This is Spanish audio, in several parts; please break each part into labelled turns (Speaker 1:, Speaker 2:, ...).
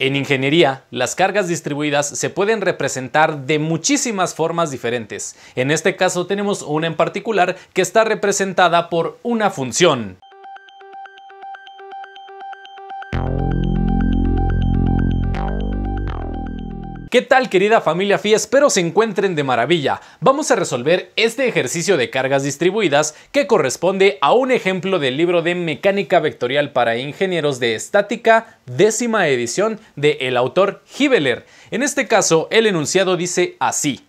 Speaker 1: En ingeniería, las cargas distribuidas se pueden representar de muchísimas formas diferentes. En este caso tenemos una en particular que está representada por una función. ¿Qué tal querida familia Fies? Espero se encuentren de maravilla. Vamos a resolver este ejercicio de cargas distribuidas que corresponde a un ejemplo del libro de Mecánica Vectorial para Ingenieros de Estática, décima edición de el autor Hibeler. En este caso, el enunciado dice así.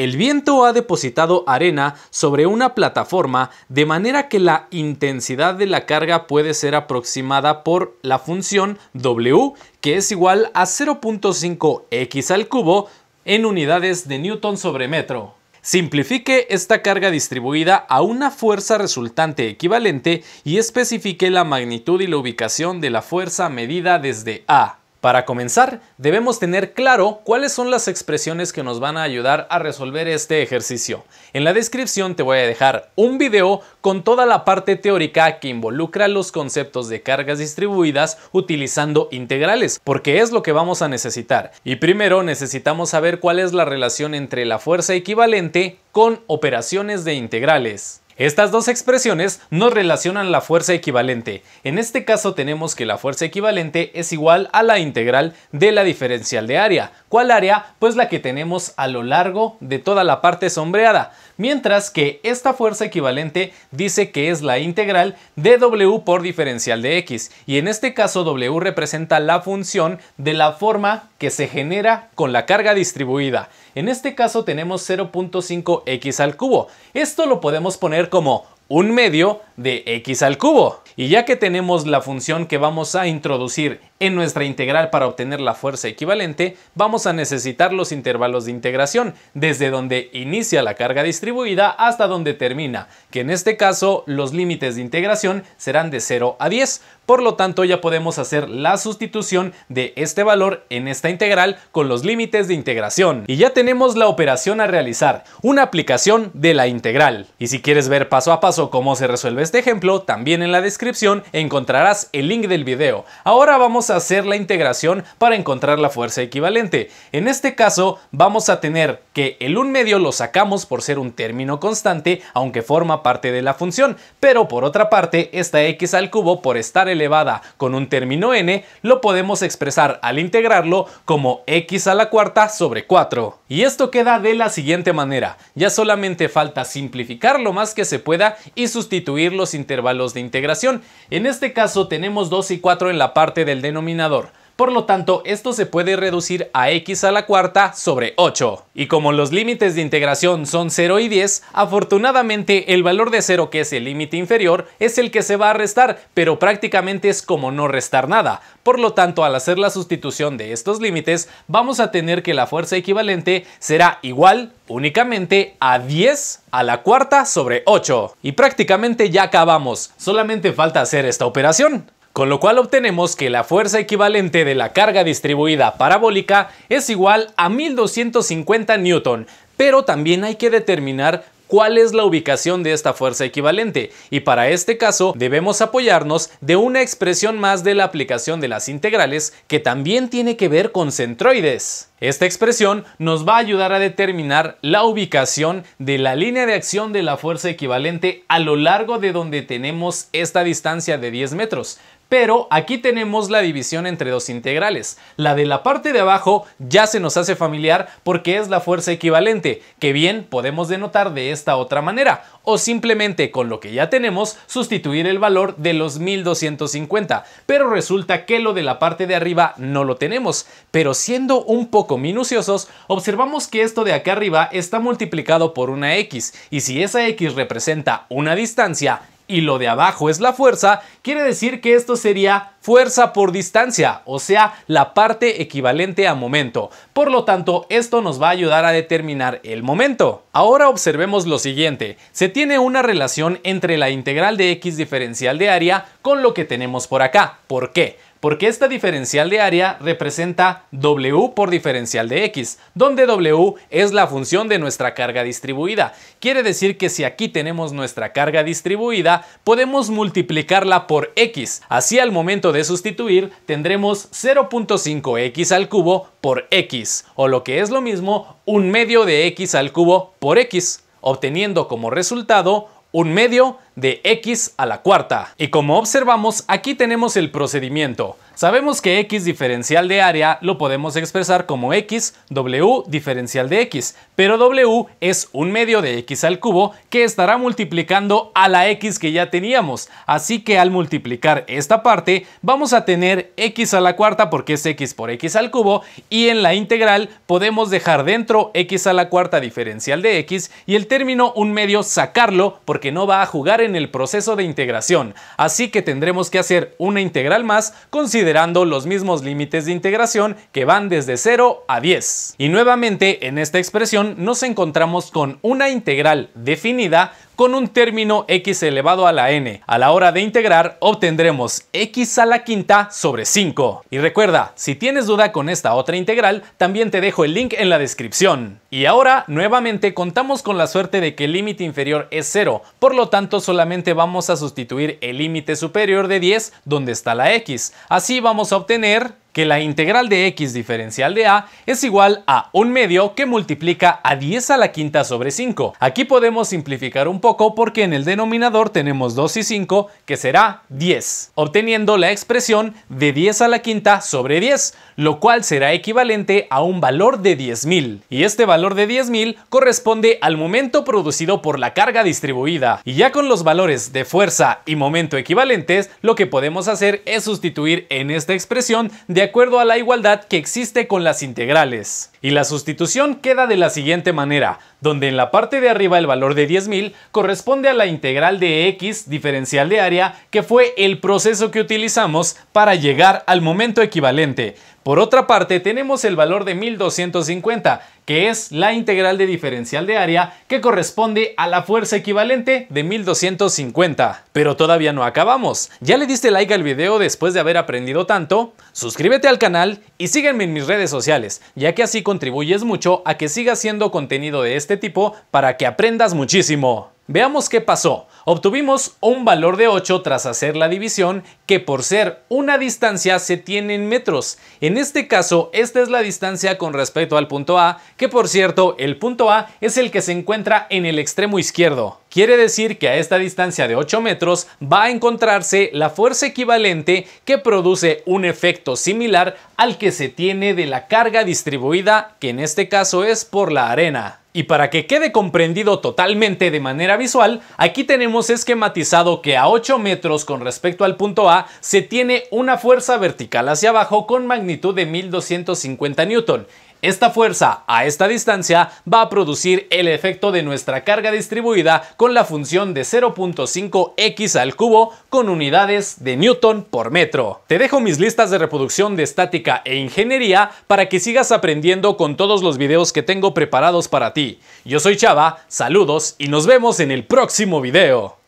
Speaker 1: El viento ha depositado arena sobre una plataforma de manera que la intensidad de la carga puede ser aproximada por la función W, que es igual a 0.5x al cubo en unidades de Newton sobre metro. Simplifique esta carga distribuida a una fuerza resultante equivalente y especifique la magnitud y la ubicación de la fuerza medida desde A. Para comenzar, debemos tener claro cuáles son las expresiones que nos van a ayudar a resolver este ejercicio. En la descripción te voy a dejar un video con toda la parte teórica que involucra los conceptos de cargas distribuidas utilizando integrales, porque es lo que vamos a necesitar. Y primero necesitamos saber cuál es la relación entre la fuerza equivalente con operaciones de integrales. Estas dos expresiones nos relacionan la fuerza equivalente. En este caso tenemos que la fuerza equivalente es igual a la integral de la diferencial de área. ¿Cuál área? Pues la que tenemos a lo largo de toda la parte sombreada. Mientras que esta fuerza equivalente dice que es la integral de W por diferencial de X. Y en este caso W representa la función de la forma que se genera con la carga distribuida. En este caso tenemos 0.5x al cubo. Esto lo podemos poner como un medio de x al cubo. Y ya que tenemos la función que vamos a introducir en nuestra integral para obtener la fuerza equivalente, vamos a necesitar los intervalos de integración, desde donde inicia la carga distribuida hasta donde termina, que en este caso los límites de integración serán de 0 a 10, por lo tanto ya podemos hacer la sustitución de este valor en esta integral con los límites de integración. Y ya tenemos la operación a realizar, una aplicación de la integral. Y si quieres ver paso a paso cómo se resuelve este ejemplo, también en la descripción encontrarás el link del video. Ahora vamos a hacer la integración para encontrar la fuerza equivalente. En este caso vamos a tener que el 1 medio lo sacamos por ser un término constante aunque forma parte de la función, pero por otra parte esta x al cubo por estar elevada con un término n lo podemos expresar al integrarlo como x a la cuarta sobre 4. Y esto queda de la siguiente manera, ya solamente falta simplificar lo más que se pueda y sustituirlo los intervalos de integración. En este caso tenemos 2 y 4 en la parte del denominador. Por lo tanto, esto se puede reducir a x a la cuarta sobre 8. Y como los límites de integración son 0 y 10, afortunadamente el valor de 0 que es el límite inferior es el que se va a restar, pero prácticamente es como no restar nada. Por lo tanto, al hacer la sustitución de estos límites, vamos a tener que la fuerza equivalente será igual únicamente a 10 a la cuarta sobre 8. Y prácticamente ya acabamos, solamente falta hacer esta operación con lo cual obtenemos que la fuerza equivalente de la carga distribuida parabólica es igual a 1250 N. pero también hay que determinar cuál es la ubicación de esta fuerza equivalente y para este caso debemos apoyarnos de una expresión más de la aplicación de las integrales que también tiene que ver con centroides. Esta expresión nos va a ayudar a determinar la ubicación de la línea de acción de la fuerza equivalente a lo largo de donde tenemos esta distancia de 10 metros, pero aquí tenemos la división entre dos integrales. La de la parte de abajo ya se nos hace familiar porque es la fuerza equivalente, que bien podemos denotar de esta otra manera, o simplemente con lo que ya tenemos sustituir el valor de los 1250. Pero resulta que lo de la parte de arriba no lo tenemos, pero siendo un poco minuciosos, observamos que esto de acá arriba está multiplicado por una x, y si esa x representa una distancia, y lo de abajo es la fuerza, quiere decir que esto sería fuerza por distancia, o sea, la parte equivalente a momento. Por lo tanto, esto nos va a ayudar a determinar el momento. Ahora observemos lo siguiente. Se tiene una relación entre la integral de x diferencial de área con lo que tenemos por acá. ¿Por qué? porque esta diferencial de área representa W por diferencial de X, donde W es la función de nuestra carga distribuida. Quiere decir que si aquí tenemos nuestra carga distribuida, podemos multiplicarla por X. Así al momento de sustituir, tendremos 0.5X al cubo por X, o lo que es lo mismo, un medio de X al cubo por X, obteniendo como resultado un medio de x a la cuarta. Y como observamos, aquí tenemos el procedimiento. Sabemos que x diferencial de área lo podemos expresar como x w diferencial de x, pero w es un medio de x al cubo que estará multiplicando a la x que ya teníamos, así que al multiplicar esta parte vamos a tener x a la cuarta porque es x por x al cubo y en la integral podemos dejar dentro x a la cuarta diferencial de x y el término un medio sacarlo porque no va a jugar en el proceso de integración, así que tendremos que hacer una integral más considerando los mismos límites de integración que van desde 0 a 10. Y nuevamente en esta expresión nos encontramos con una integral definida con un término x elevado a la n. A la hora de integrar obtendremos x a la quinta sobre 5. Y recuerda, si tienes duda con esta otra integral, también te dejo el link en la descripción. Y ahora, nuevamente, contamos con la suerte de que el límite inferior es 0, por lo tanto solamente vamos a sustituir el límite superior de 10 donde está la x. Así vamos a obtener que la integral de x diferencial de a es igual a un medio que multiplica a 10 a la quinta sobre 5. Aquí podemos simplificar un poco porque en el denominador tenemos 2 y 5 que será 10, obteniendo la expresión de 10 a la quinta sobre 10, lo cual será equivalente a un valor de 10.000, y este valor de 10.000 corresponde al momento producido por la carga distribuida, y ya con los valores de fuerza y momento equivalentes, lo que podemos hacer es sustituir en esta expresión de acuerdo a la igualdad que existe con las integrales. Y la sustitución queda de la siguiente manera, donde en la parte de arriba el valor de 10.000 corresponde a la integral de x diferencial de área, que fue el proceso que utilizamos para llegar al momento equivalente. Por otra parte, tenemos el valor de 1250, que es la integral de diferencial de área que corresponde a la fuerza equivalente de 1250. Pero todavía no acabamos. ¿Ya le diste like al video después de haber aprendido tanto? Suscríbete al canal y sígueme en mis redes sociales, ya que así contribuyes mucho a que siga siendo contenido de este tipo para que aprendas muchísimo. Veamos qué pasó. Obtuvimos un valor de 8 tras hacer la división que por ser una distancia se tiene en metros. En este caso, esta es la distancia con respecto al punto A, que por cierto, el punto A es el que se encuentra en el extremo izquierdo. Quiere decir que a esta distancia de 8 metros va a encontrarse la fuerza equivalente que produce un efecto similar al que se tiene de la carga distribuida, que en este caso es por la arena. Y para que quede comprendido totalmente de manera visual, aquí tenemos esquematizado que a 8 metros con respecto al punto A se tiene una fuerza vertical hacia abajo con magnitud de 1250 Newton. Esta fuerza a esta distancia va a producir el efecto de nuestra carga distribuida con la función de 0.5x al cubo con unidades de newton por metro. Te dejo mis listas de reproducción de estática e ingeniería para que sigas aprendiendo con todos los videos que tengo preparados para ti. Yo soy Chava, saludos y nos vemos en el próximo video.